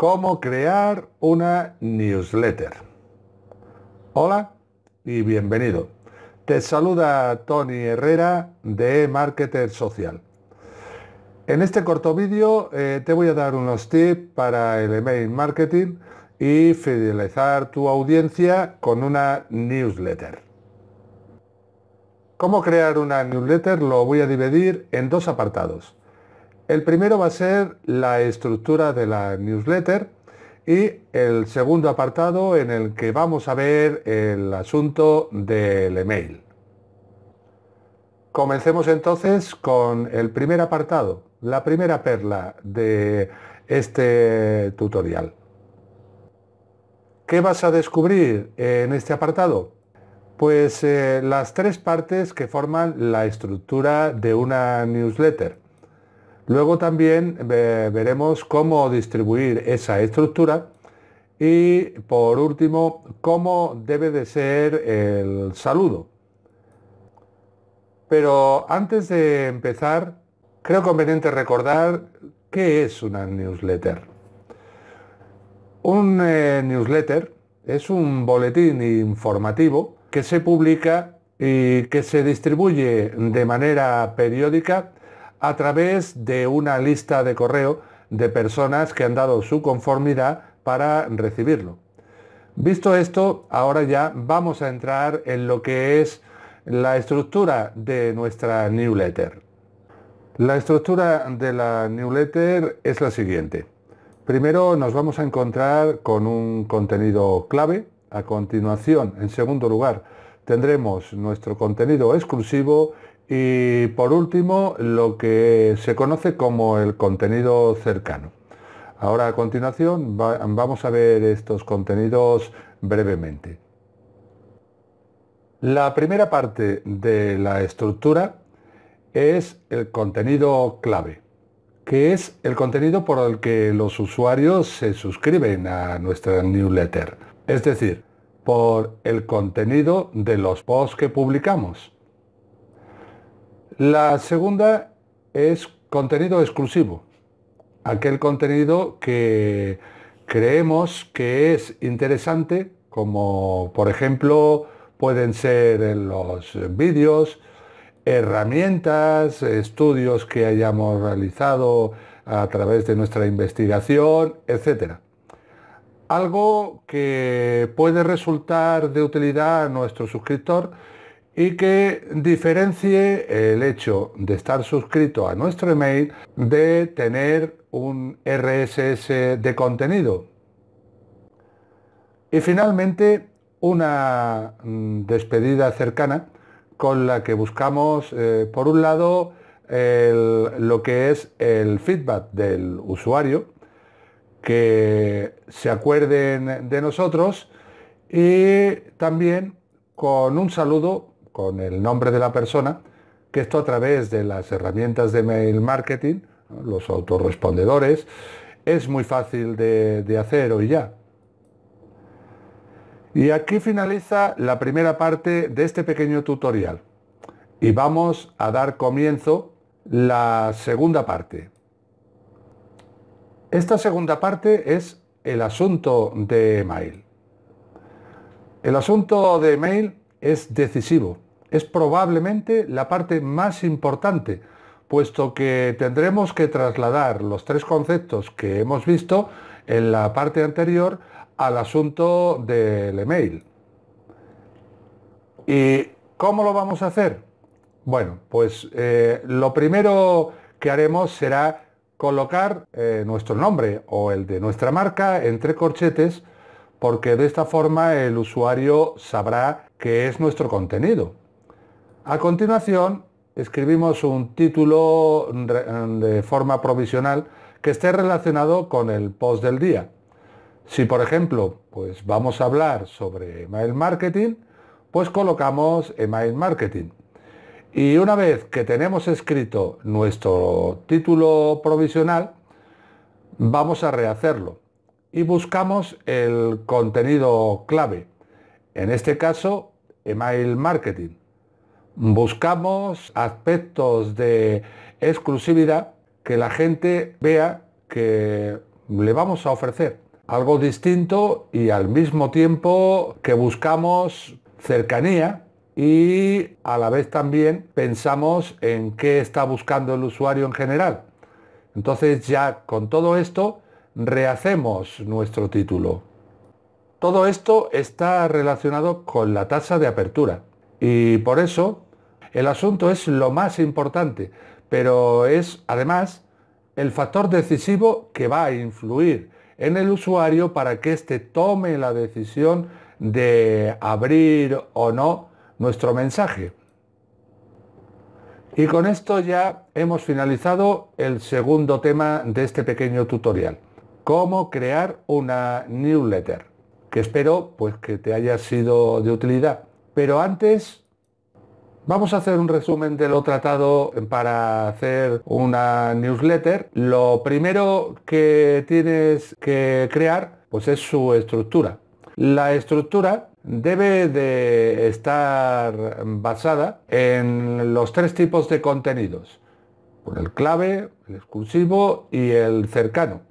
cómo crear una newsletter. Hola y bienvenido. Te saluda Tony Herrera de Marketer Social. En este corto vídeo eh, te voy a dar unos tips para el email marketing y fidelizar tu audiencia con una newsletter. ¿Cómo crear una newsletter? Lo voy a dividir en dos apartados. El primero va a ser la estructura de la newsletter y el segundo apartado en el que vamos a ver el asunto del email. Comencemos entonces con el primer apartado, la primera perla de este tutorial. ¿Qué vas a descubrir en este apartado? Pues eh, las tres partes que forman la estructura de una newsletter. Luego también veremos cómo distribuir esa estructura y por último, cómo debe de ser el saludo. Pero antes de empezar, creo conveniente recordar qué es una newsletter. Un eh, newsletter es un boletín informativo que se publica y que se distribuye de manera periódica a través de una lista de correo de personas que han dado su conformidad para recibirlo. Visto esto, ahora ya vamos a entrar en lo que es la estructura de nuestra newsletter. La estructura de la newsletter es la siguiente. Primero nos vamos a encontrar con un contenido clave. A continuación, en segundo lugar, tendremos nuestro contenido exclusivo y por último, lo que se conoce como el contenido cercano. Ahora a continuación vamos a ver estos contenidos brevemente. La primera parte de la estructura es el contenido clave, que es el contenido por el que los usuarios se suscriben a nuestra newsletter, es decir, por el contenido de los posts que publicamos. La segunda es contenido exclusivo. Aquel contenido que creemos que es interesante, como por ejemplo pueden ser los vídeos, herramientas, estudios que hayamos realizado a través de nuestra investigación, etc. Algo que puede resultar de utilidad a nuestro suscriptor y que diferencie el hecho de estar suscrito a nuestro email de tener un RSS de contenido. Y finalmente, una mm, despedida cercana con la que buscamos, eh, por un lado, lo que es el feedback del usuario, que se acuerden de nosotros y también con un saludo con el nombre de la persona, que esto a través de las herramientas de mail marketing, los autorrespondedores, es muy fácil de, de hacer hoy ya. Y aquí finaliza la primera parte de este pequeño tutorial. Y vamos a dar comienzo la segunda parte. Esta segunda parte es el asunto de mail. El asunto de mail es decisivo. Es probablemente la parte más importante, puesto que tendremos que trasladar los tres conceptos que hemos visto en la parte anterior al asunto del email. ¿Y cómo lo vamos a hacer? Bueno, pues eh, lo primero que haremos será colocar eh, nuestro nombre o el de nuestra marca entre corchetes porque de esta forma el usuario sabrá que es nuestro contenido. A continuación, escribimos un título de forma provisional que esté relacionado con el post del día. Si por ejemplo, pues vamos a hablar sobre email marketing, pues colocamos email marketing. Y una vez que tenemos escrito nuestro título provisional, vamos a rehacerlo y buscamos el contenido clave. En este caso, email marketing. Buscamos aspectos de exclusividad que la gente vea que le vamos a ofrecer. Algo distinto y al mismo tiempo que buscamos cercanía y a la vez también pensamos en qué está buscando el usuario en general. Entonces ya con todo esto rehacemos nuestro título. Todo esto está relacionado con la tasa de apertura y por eso el asunto es lo más importante, pero es además el factor decisivo que va a influir en el usuario para que éste tome la decisión de abrir o no nuestro mensaje. Y con esto ya hemos finalizado el segundo tema de este pequeño tutorial cómo crear una newsletter, que espero pues que te haya sido de utilidad. Pero antes Vamos a hacer un resumen de lo tratado para hacer una newsletter. Lo primero que tienes que crear pues es su estructura. La estructura debe de estar basada en los tres tipos de contenidos. Por el clave, el exclusivo y el cercano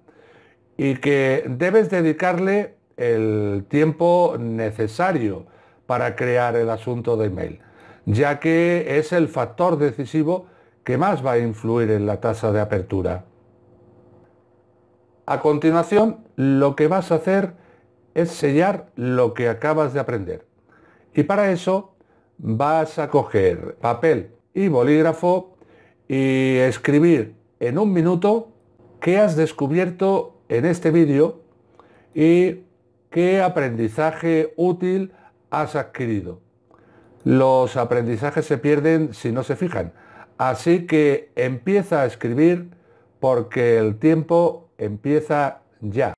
y que debes dedicarle el tiempo necesario para crear el asunto de email, ya que es el factor decisivo que más va a influir en la tasa de apertura. A continuación, lo que vas a hacer es sellar lo que acabas de aprender. Y para eso vas a coger papel y bolígrafo y escribir en un minuto qué has descubierto en este vídeo y qué aprendizaje útil has adquirido. Los aprendizajes se pierden si no se fijan, así que empieza a escribir porque el tiempo empieza ya.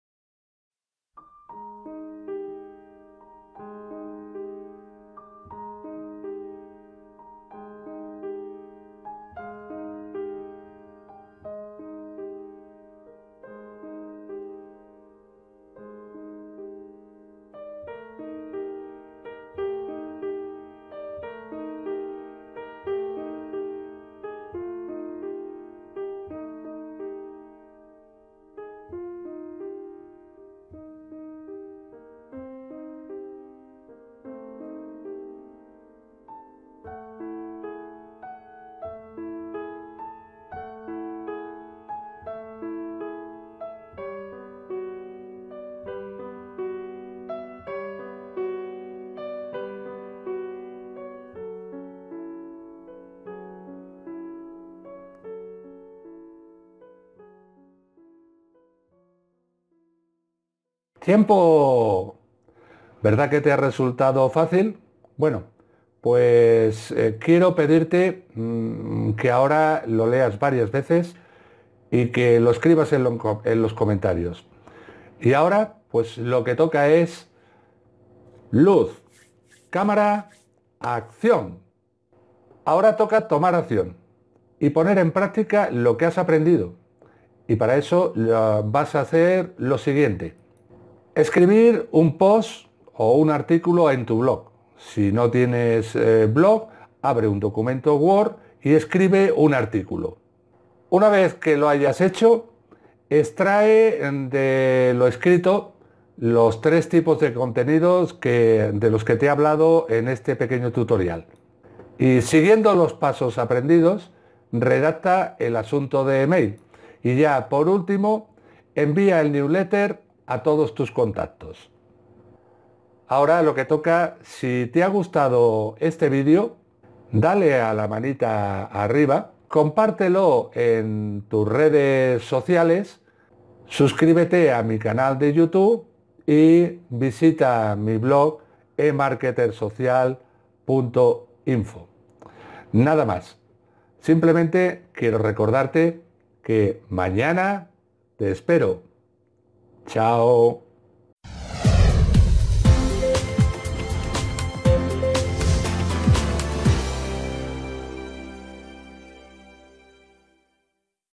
¡Tiempo! ¿Verdad que te ha resultado fácil? Bueno, pues eh, quiero pedirte mm, que ahora lo leas varias veces y que lo escribas en los comentarios. Y ahora, pues lo que toca es luz, cámara, acción. Ahora toca tomar acción y poner en práctica lo que has aprendido. Y para eso vas a hacer lo siguiente. Escribir un post o un artículo en tu blog. Si no tienes eh, blog, abre un documento Word y escribe un artículo. Una vez que lo hayas hecho, extrae de lo escrito los tres tipos de contenidos de los que te he hablado en este pequeño tutorial. Y siguiendo los pasos aprendidos, redacta el asunto de email. Y ya por último, envía el newsletter a todos tus contactos. Ahora lo que toca, si te ha gustado este vídeo, dale a la manita arriba, compártelo en tus redes sociales, suscríbete a mi canal de YouTube y visita mi blog emarketersocial.info. Nada más. Simplemente quiero recordarte que mañana te espero Ciao!